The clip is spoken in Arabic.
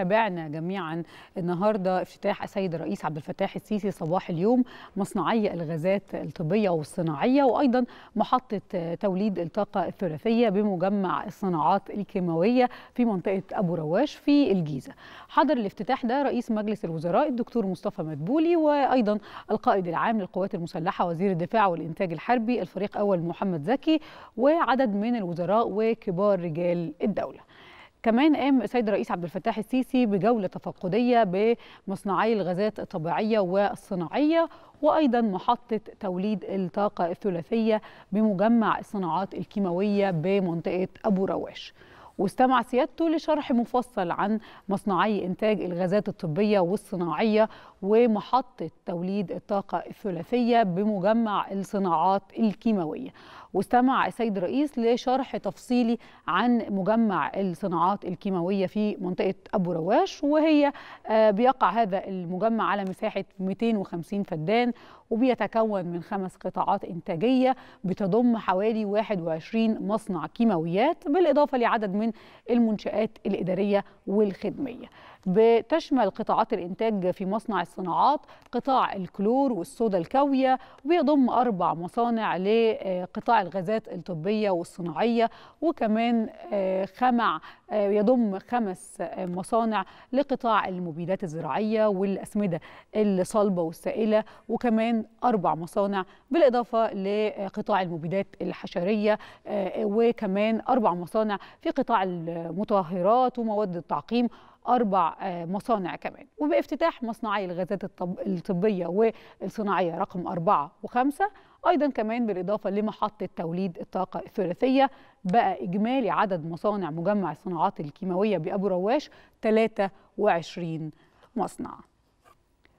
تابعنا جميعا النهارده افتتاح السيد الرئيس عبد الفتاح السيسي صباح اليوم مصنعي الغازات الطبيه والصناعيه وايضا محطه توليد الطاقه الثلاثيه بمجمع الصناعات الكيماويه في منطقه ابو رواش في الجيزه. حضر الافتتاح ده رئيس مجلس الوزراء الدكتور مصطفى مدبولي وايضا القائد العام للقوات المسلحه وزير الدفاع والانتاج الحربي الفريق اول محمد زكي وعدد من الوزراء وكبار رجال الدوله. كمان قام السيد الرئيس عبد الفتاح السيسي بجولة تفقدية بمصنعي الغازات الطبيعية والصناعية وأيضا محطة توليد الطاقة الثلاثية بمجمع الصناعات الكيماوية بمنطقة أبو رواش واستمع سيادته لشرح مفصل عن مصنعي إنتاج الغازات الطبية والصناعية ومحطة توليد الطاقة الثلاثية بمجمع الصناعات الكيماوية واستمع السيد الرئيس لشرح تفصيلي عن مجمع الصناعات الكيماوية في منطقة أبو رواش وهي آه، بيقع هذا المجمع على مساحة 250 فدان وبيتكون من خمس قطاعات إنتاجية بتضم حوالي 21 مصنع كيماويات بالإضافة لعدد من من المنشآت الإدارية والخدمية بتشمل قطاعات الإنتاج في مصنع الصناعات قطاع الكلور والصودا الكاوية ويضم أربع مصانع لقطاع الغازات الطبية والصناعية وكمان آه، خمع آه، يضم خمس مصانع لقطاع المبيدات الزراعية والأسمدة الصلبة والسائلة وكمان أربع مصانع بالإضافة لقطاع المبيدات الحشرية آه، وكمان أربع مصانع في قطاع المطهرات ومواد التعقيم أربع آه، مصانع كمان وبافتتاح مصنعي الغازات الطبية والصناعية رقم أربعة وخمسة أيضا كمان بالإضافة لمحطة توليد الطاقة الثلاثية بقى إجمالي عدد مصانع مجمع الصناعات الكيماوية بأبو رواش 23 مصنع